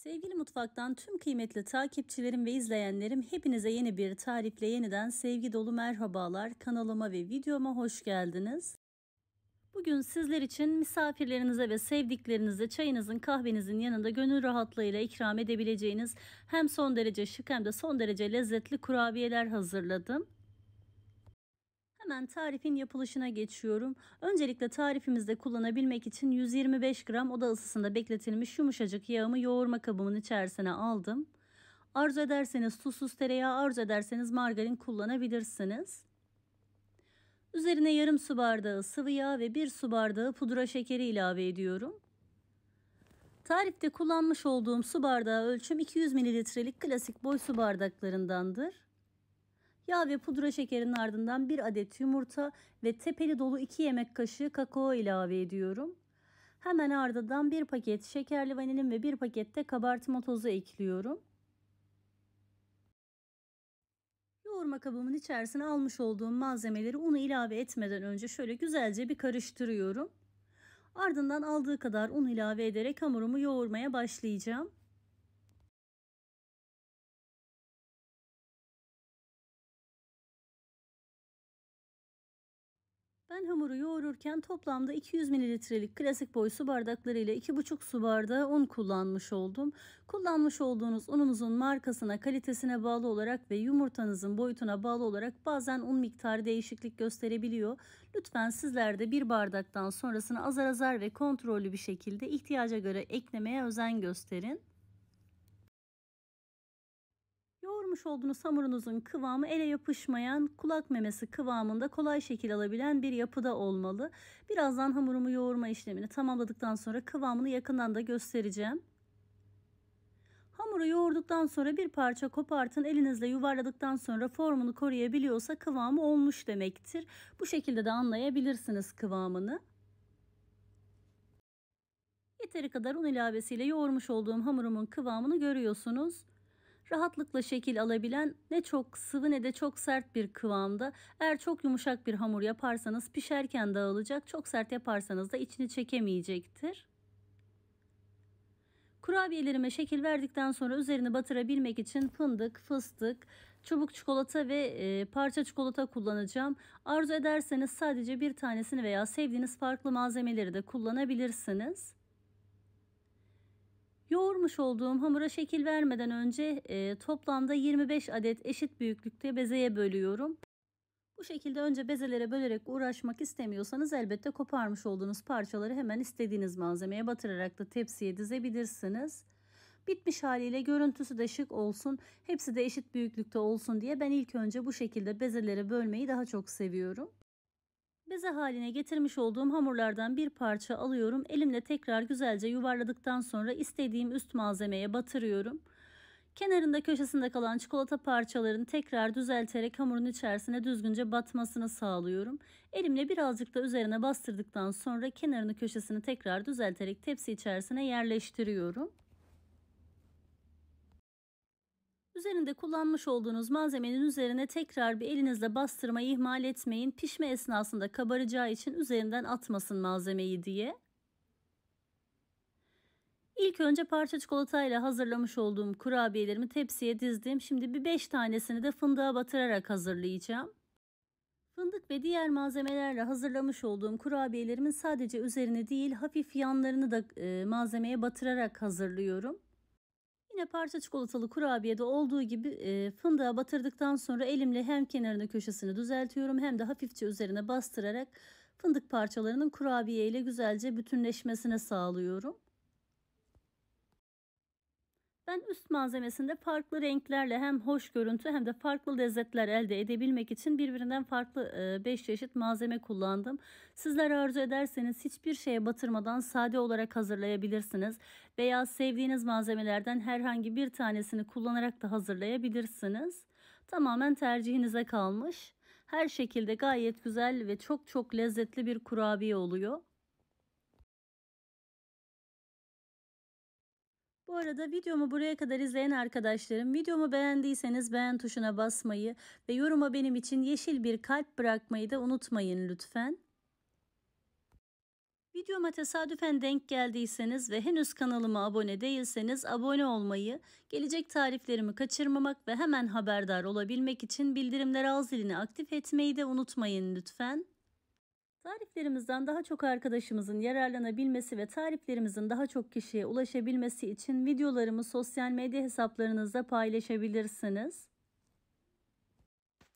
Sevgili Mutfak'tan tüm kıymetli takipçilerim ve izleyenlerim hepinize yeni bir tarifle yeniden sevgi dolu merhabalar. Kanalıma ve videoma hoş geldiniz. Bugün sizler için misafirlerinize ve sevdiklerinize çayınızın kahvenizin yanında gönül rahatlığıyla ikram edebileceğiniz hem son derece şık hem de son derece lezzetli kurabiyeler hazırladım. Hemen tarifin yapılışına geçiyorum. Öncelikle tarifimizde kullanabilmek için 125 gram oda ısısında bekletilmiş yumuşacık yağımı yoğurma kabımın içerisine aldım. Arzu ederseniz tuzsuz tereyağı, arzu ederseniz margarin kullanabilirsiniz. Üzerine yarım su bardağı sıvı yağ ve bir su bardağı pudra şekeri ilave ediyorum. Tarifte kullanmış olduğum su bardağı ölçüm 200 mililitrelik klasik boy su bardaklarındandır. Yağ ve pudra şekerinin ardından bir adet yumurta ve tepeli dolu 2 yemek kaşığı kakao ilave ediyorum. Hemen ardından bir paket şekerli vanilin ve bir pakette kabartma tozu ekliyorum. Yoğurma kabımın içerisine almış olduğum malzemeleri unu ilave etmeden önce şöyle güzelce bir karıştırıyorum. Ardından aldığı kadar un ilave ederek hamurumu yoğurmaya başlayacağım. Ben hamuru yoğururken toplamda 200 mililitrelik klasik boy su bardakları ile 2,5 su bardağı un kullanmış oldum. Kullanmış olduğunuz unumuzun markasına, kalitesine bağlı olarak ve yumurtanızın boyutuna bağlı olarak bazen un miktarı değişiklik gösterebiliyor. Lütfen sizler de bir bardaktan sonrasını azar azar ve kontrollü bir şekilde ihtiyaca göre eklemeye özen gösterin. Yapmış olduğunuz hamurunuzun kıvamı ele yapışmayan kulak memesi kıvamında kolay şekil alabilen bir yapıda olmalı. Birazdan hamurumu yoğurma işlemini tamamladıktan sonra kıvamını yakından da göstereceğim. Hamuru yoğurduktan sonra bir parça kopartın elinizle yuvarladıktan sonra formunu koruyabiliyorsa kıvamı olmuş demektir. Bu şekilde de anlayabilirsiniz kıvamını. Yeteri kadar un ilavesiyle yoğurmuş olduğum hamurumun kıvamını görüyorsunuz rahatlıkla şekil alabilen ne çok sıvı ne de çok sert bir kıvamda. Eğer çok yumuşak bir hamur yaparsanız pişerken dağılacak, çok sert yaparsanız da içini çekemeyecektir. Kurabiyelerime şekil verdikten sonra üzerini batırabilmek için fındık, fıstık, çubuk çikolata ve e, parça çikolata kullanacağım. Arzu ederseniz sadece bir tanesini veya sevdiğiniz farklı malzemeleri de kullanabilirsiniz. Yoğurmuş olduğum hamura şekil vermeden önce e, toplamda 25 adet eşit büyüklükte bezeye bölüyorum. Bu şekilde önce bezelere bölerek uğraşmak istemiyorsanız elbette koparmış olduğunuz parçaları hemen istediğiniz malzemeye batırarak da tepsiye dizebilirsiniz. Bitmiş haliyle görüntüsü de şık olsun, hepsi de eşit büyüklükte olsun diye ben ilk önce bu şekilde bezelere bölmeyi daha çok seviyorum. Beze haline getirmiş olduğum hamurlardan bir parça alıyorum. Elimle tekrar güzelce yuvarladıktan sonra istediğim üst malzemeye batırıyorum. Kenarında köşesinde kalan çikolata parçalarını tekrar düzelterek hamurun içerisine düzgünce batmasını sağlıyorum. Elimle birazcık da üzerine bastırdıktan sonra kenarını köşesini tekrar düzelterek tepsi içerisine yerleştiriyorum. Üzerinde kullanmış olduğunuz malzemenin üzerine tekrar bir elinizle bastırmayı ihmal etmeyin. Pişme esnasında kabaracağı için üzerinden atmasın malzemeyi diye. İlk önce parça çikolatayla hazırlamış olduğum kurabiyelerimi tepsiye dizdim. Şimdi bir 5 tanesini de fındığa batırarak hazırlayacağım. Fındık ve diğer malzemelerle hazırlamış olduğum kurabiyelerimin sadece üzerine değil hafif yanlarını da e, malzemeye batırarak hazırlıyorum. Yine parça çikolatalı kurabiyede olduğu gibi e, fındığa batırdıktan sonra elimle hem kenarını köşesini düzeltiyorum hem de hafifçe üzerine bastırarak fındık parçalarının kurabiye ile güzelce bütünleşmesine sağlıyorum. Ben üst malzemesinde farklı renklerle hem hoş görüntü hem de farklı lezzetler elde edebilmek için birbirinden farklı 5 e, çeşit malzeme kullandım. Sizler arzu ederseniz hiçbir şeye batırmadan sade olarak hazırlayabilirsiniz veya sevdiğiniz malzemelerden herhangi bir tanesini kullanarak da hazırlayabilirsiniz. Tamamen tercihinize kalmış. Her şekilde gayet güzel ve çok çok lezzetli bir kurabiye oluyor. Bu arada videomu buraya kadar izleyen arkadaşlarım videomu beğendiyseniz beğen tuşuna basmayı ve yoruma benim için yeşil bir kalp bırakmayı da unutmayın lütfen. Videoma tesadüfen denk geldiyseniz ve henüz kanalıma abone değilseniz abone olmayı, gelecek tariflerimi kaçırmamak ve hemen haberdar olabilmek için bildirimler al zilini aktif etmeyi de unutmayın lütfen. Tariflerimizden daha çok arkadaşımızın yararlanabilmesi ve tariflerimizin daha çok kişiye ulaşabilmesi için videolarımı sosyal medya hesaplarınızda paylaşabilirsiniz.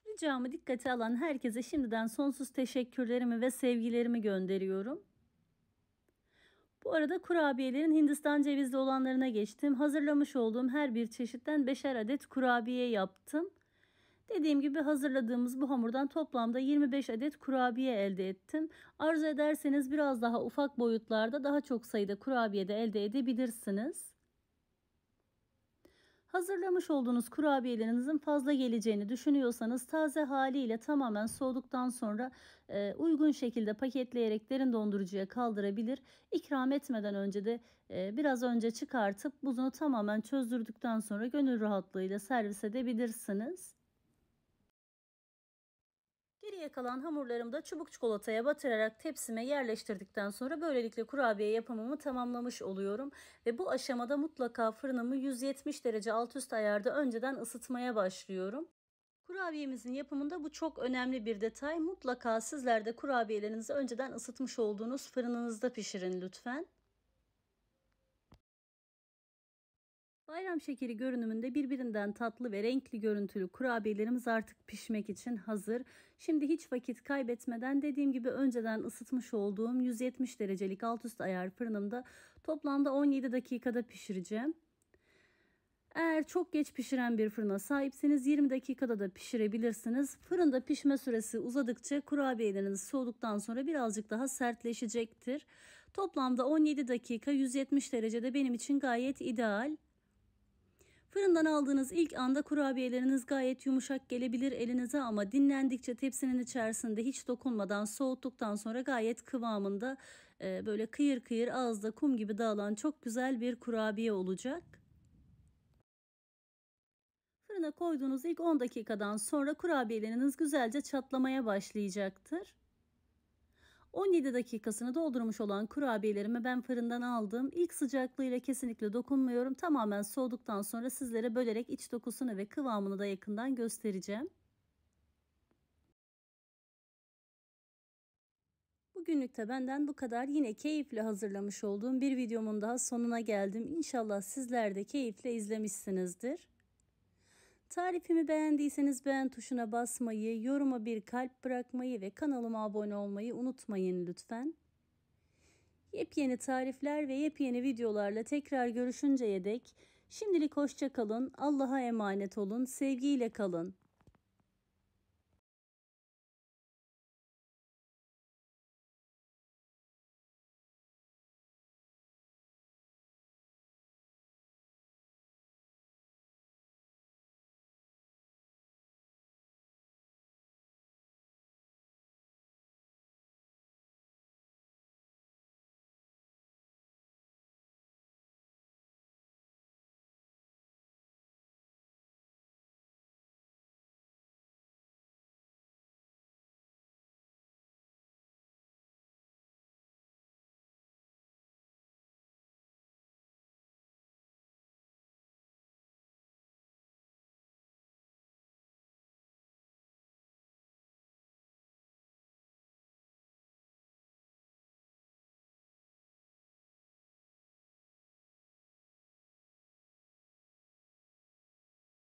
Ricamı dikkate alan herkese şimdiden sonsuz teşekkürlerimi ve sevgilerimi gönderiyorum. Bu arada kurabiyelerin Hindistan cevizli olanlarına geçtim. Hazırlamış olduğum her bir çeşitten beşer adet kurabiye yaptım. Dediğim gibi hazırladığımız bu hamurdan toplamda 25 adet kurabiye elde ettim. Arzu ederseniz biraz daha ufak boyutlarda daha çok sayıda kurabiye de elde edebilirsiniz. Hazırlamış olduğunuz kurabiyelerinizin fazla geleceğini düşünüyorsanız taze haliyle tamamen soğuduktan sonra e, uygun şekilde paketleyerek derin dondurucuya kaldırabilir. İkram etmeden önce de e, biraz önce çıkartıp buzunu tamamen çözdürdükten sonra gönül rahatlığıyla servis edebilirsiniz. Geriye kalan hamurlarımı da çubuk çikolataya batırarak tepsime yerleştirdikten sonra böylelikle kurabiye yapımımı tamamlamış oluyorum. Ve bu aşamada mutlaka fırınımı 170 derece alt üst ayarda önceden ısıtmaya başlıyorum. Kurabiyemizin yapımında bu çok önemli bir detay. Mutlaka sizler de kurabiyelerinizi önceden ısıtmış olduğunuz fırınınızda pişirin lütfen. Bayram şekeri görünümünde birbirinden tatlı ve renkli görüntülü kurabiyelerimiz artık pişmek için hazır. Şimdi hiç vakit kaybetmeden dediğim gibi önceden ısıtmış olduğum 170 derecelik alt üst ayar fırınımda toplamda 17 dakikada pişireceğim. Eğer çok geç pişiren bir fırına sahipseniz 20 dakikada da pişirebilirsiniz. Fırında pişme süresi uzadıkça kurabiyeleriniz soğuduktan sonra birazcık daha sertleşecektir. Toplamda 17 dakika 170 derecede benim için gayet ideal. Fırından aldığınız ilk anda kurabiyeleriniz gayet yumuşak gelebilir elinize ama dinlendikçe tepsinin içerisinde hiç dokunmadan soğuttuktan sonra gayet kıvamında e, böyle kıyır kıyır ağızda kum gibi dağılan çok güzel bir kurabiye olacak. Fırına koyduğunuz ilk 10 dakikadan sonra kurabiyeleriniz güzelce çatlamaya başlayacaktır. 17 dakikasını doldurmuş olan kurabiyelerimi ben fırından aldım. İlk sıcaklığıyla kesinlikle dokunmuyorum. Tamamen soğuduktan sonra sizlere bölerek iç dokusunu ve kıvamını da yakından göstereceğim. Bugünlük de benden bu kadar. Yine keyifle hazırlamış olduğum bir videomun daha sonuna geldim. İnşallah sizler de keyifle izlemişsinizdir. Tarifimi beğendiyseniz beğen tuşuna basmayı, yoruma bir kalp bırakmayı ve kanalıma abone olmayı unutmayın lütfen. Yepyeni tarifler ve yepyeni videolarla tekrar görüşünceye dek şimdilik hoşçakalın. Allah'a emanet olun, sevgiyle kalın.